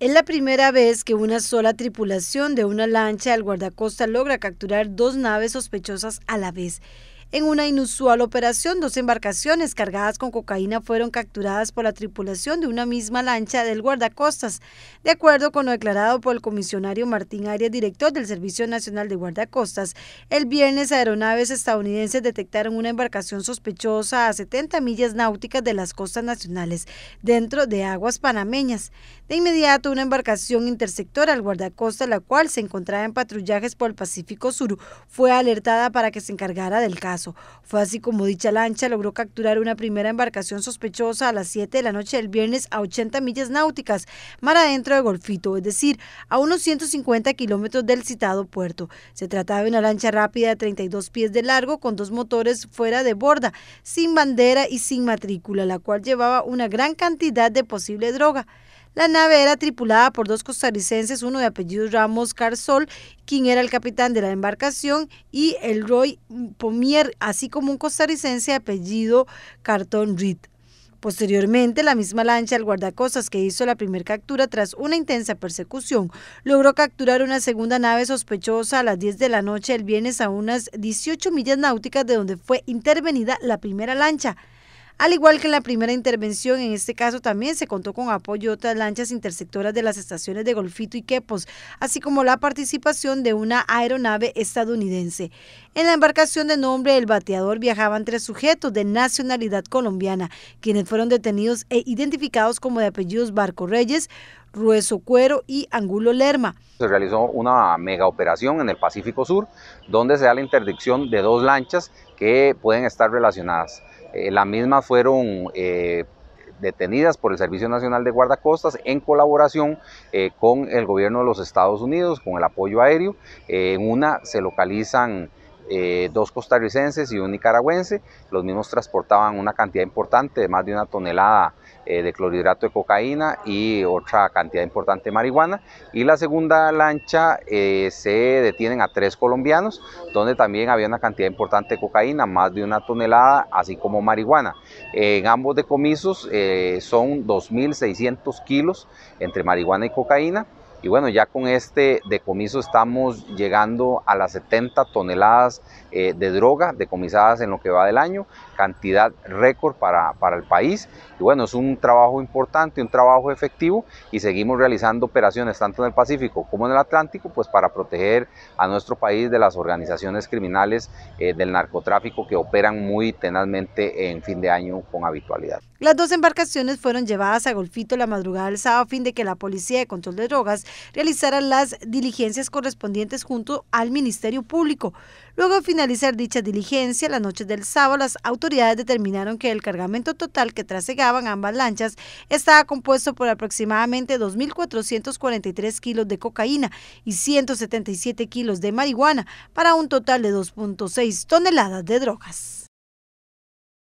Es la primera vez que una sola tripulación de una lancha al guardacosta logra capturar dos naves sospechosas a la vez. En una inusual operación, dos embarcaciones cargadas con cocaína fueron capturadas por la tripulación de una misma lancha del guardacostas. De acuerdo con lo declarado por el comisionario Martín Arias, director del Servicio Nacional de Guardacostas, el viernes aeronaves estadounidenses detectaron una embarcación sospechosa a 70 millas náuticas de las costas nacionales, dentro de aguas panameñas. De inmediato, una embarcación intersectora al guardacostas, la cual se encontraba en patrullajes por el Pacífico Sur, fue alertada para que se encargara del caso. Fue así como dicha lancha logró capturar una primera embarcación sospechosa a las 7 de la noche del viernes a 80 millas náuticas, mar adentro de Golfito, es decir, a unos 150 kilómetros del citado puerto. Se trataba de una lancha rápida de 32 pies de largo con dos motores fuera de borda, sin bandera y sin matrícula, la cual llevaba una gran cantidad de posible droga. La nave era tripulada por dos costarricenses, uno de apellido Ramos Carzol, quien era el capitán de la embarcación, y el Roy Pomier, así como un costarricense de apellido Cartón Reed. Posteriormente, la misma lancha del guardacostas que hizo la primera captura tras una intensa persecución logró capturar una segunda nave sospechosa a las 10 de la noche el viernes a unas 18 millas náuticas de donde fue intervenida la primera lancha. Al igual que en la primera intervención, en este caso también se contó con apoyo de otras lanchas interceptoras de las estaciones de Golfito y Quepos, así como la participación de una aeronave estadounidense. En la embarcación de nombre El Bateador viajaban tres sujetos de nacionalidad colombiana, quienes fueron detenidos e identificados como de apellidos Barco Reyes, Rueso Cuero y Angulo Lerma. Se realizó una mega operación en el Pacífico Sur, donde se da la interdicción de dos lanchas que pueden estar relacionadas. Eh, la las mismas fueron eh, detenidas por el Servicio Nacional de Guardacostas en colaboración eh, con el gobierno de los Estados Unidos, con el apoyo aéreo. en una se localizan eh, dos costarricenses y un nicaragüense. Los mismos transportaban una cantidad importante, más de una tonelada eh, de clorhidrato de cocaína y otra cantidad importante de marihuana. Y la segunda lancha eh, se detienen a tres colombianos, donde también había una cantidad importante de cocaína, más de una tonelada, así como marihuana. en ambos decomisos son 2.600 kilos entre marihuana y cocaína. Y bueno, ya con este decomiso estamos llegando a las 70 toneladas eh, de droga decomisadas en lo que va del año, cantidad récord para, el país. Y bueno, es un trabajo importante, un trabajo efectivo y seguimos realizando operaciones tanto en el Pacífico como en el Atlántico, pues para proteger a nuestro país de las organizaciones criminales eh, del narcotráfico que operan muy tenazmente en fin de año con habitualidad. Las dos embarcaciones fueron llevadas a Golfito la madrugada del sábado a fin de que la Policía de Control de Drogas realizaran las diligencias correspondientes junto al Ministerio Público. Luego de finalizar dicha diligencia, la noche del sábado, las autoridades determinaron que el cargamento total que trasegaban ambas lanchas estaba compuesto por aproximadamente 2.443 kilos de cocaína y 177 kilos de marihuana, para un total de 2.6 toneladas de drogas.